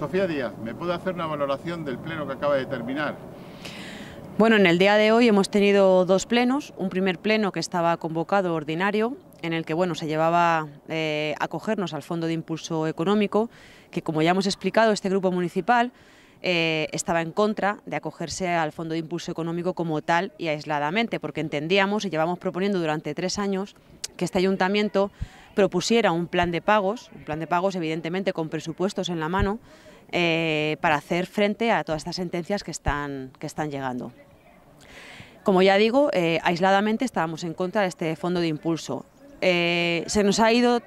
Sofía Díaz, ¿me puede hacer una valoración del pleno que acaba de terminar? Bueno, en el día de hoy hemos tenido dos plenos. Un primer pleno que estaba convocado ordinario, en el que bueno, se llevaba eh, a acogernos al Fondo de Impulso Económico, que como ya hemos explicado, este grupo municipal eh, estaba en contra de acogerse al Fondo de Impulso Económico como tal y aisladamente, porque entendíamos y llevamos proponiendo durante tres años que este ayuntamiento propusiera un plan de pagos, un plan de pagos evidentemente con presupuestos en la mano, eh, para hacer frente a todas estas sentencias que están, que están llegando. Como ya digo, eh, aisladamente estábamos en contra de este fondo de impulso. Eh, se nos ha ido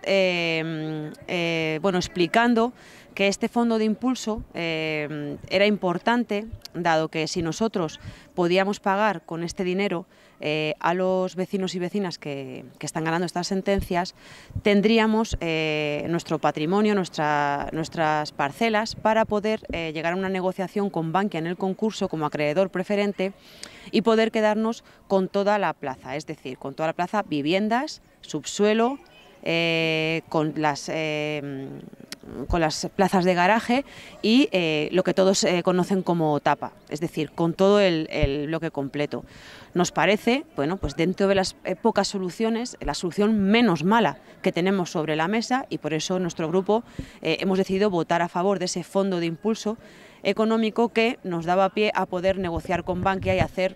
bueno, explicando que este fondo de impulso eh, era importante, dado que si nosotros podíamos pagar con este dinero eh, a los vecinos y vecinas que, están ganando estas sentencias, tendríamos eh, nuestro patrimonio, nuestra, nuestras parcelas, para poder llegar a una negociación con Bankia en el concurso como acreedor preferente y poder quedarnos con toda la plaza, es decir, con toda la plaza viviendas, subsuelo, con las con las plazas de garaje y eh, lo que todos eh, conocen como tapa, es decir, con todo el, bloque completo. Nos parece, bueno, pues dentro de las eh, pocas soluciones, la solución menos mala que tenemos sobre la mesa y por eso nuestro grupo hemos decidido votar a favor de ese fondo de impulso económico que nos daba pie a poder negociar con Bankia y hacer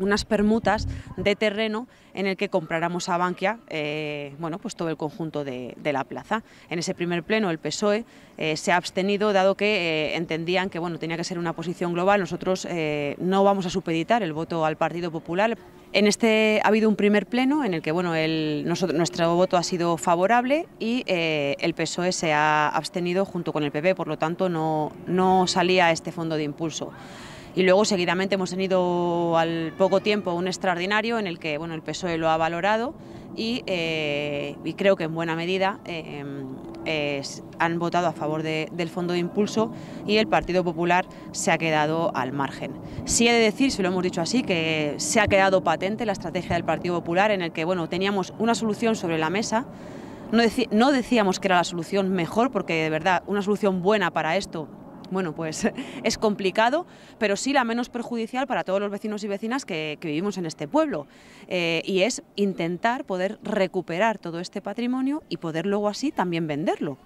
unas permutas de terreno en el que compráramos a Bankia eh, bueno, pues todo el conjunto de, la plaza. En ese primer pleno el PSOE eh, se ha abstenido dado que eh, entendían que bueno, tenía que ser una posición global. Nosotros no vamos a supeditar el voto al Partido Popular. En este ha habido un primer pleno en el que bueno, el, nuestro voto ha sido favorable y el PSOE se ha abstenido junto con el PP, por lo tanto no, no salía este fondo de impulso y luego seguidamente hemos tenido al poco tiempo un extraordinario en el que bueno, el PSOE lo ha valorado eh, y, creo que en buena medida eh, han votado a favor del Fondo de Impulso y el Partido Popular se ha quedado al margen. Sí he de decir, si lo hemos dicho así, que se ha quedado patente la estrategia del Partido Popular en el que bueno, teníamos una solución sobre la mesa, no, decíamos que era la solución mejor, porque de verdad una solución buena para esto bueno, pues es complicado, pero sí la menos perjudicial para todos los vecinos y vecinas que, vivimos en este pueblo. Eh, y es intentar poder recuperar todo este patrimonio y poder luego así también venderlo.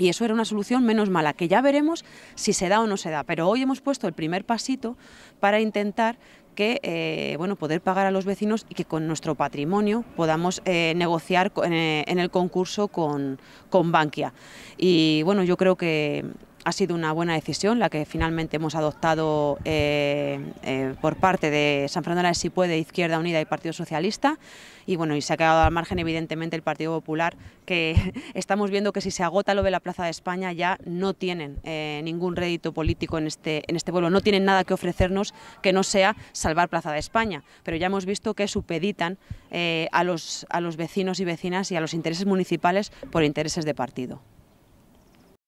Y eso era una solución menos mala, que ya veremos si se da o no se da. Pero hoy hemos puesto el primer pasito para intentar que eh, bueno poder pagar a los vecinos y que con nuestro patrimonio podamos eh, negociar en, el concurso con, con Bankia. Y bueno, yo creo que ha sido una buena decisión la que finalmente hemos adoptado eh, eh, por parte de San Fernando de Si Puede, Izquierda Unida y Partido Socialista. Y bueno, y se ha quedado al margen evidentemente el Partido Popular, que estamos viendo que si se agota lo de la Plaza de España ya no tienen eh, ningún rédito político en este, en este pueblo, no tienen nada que ofrecernos que no sea salvar Plaza de España. Pero ya hemos visto que supeditan a, los, a los vecinos y vecinas y a los intereses municipales por intereses de partido.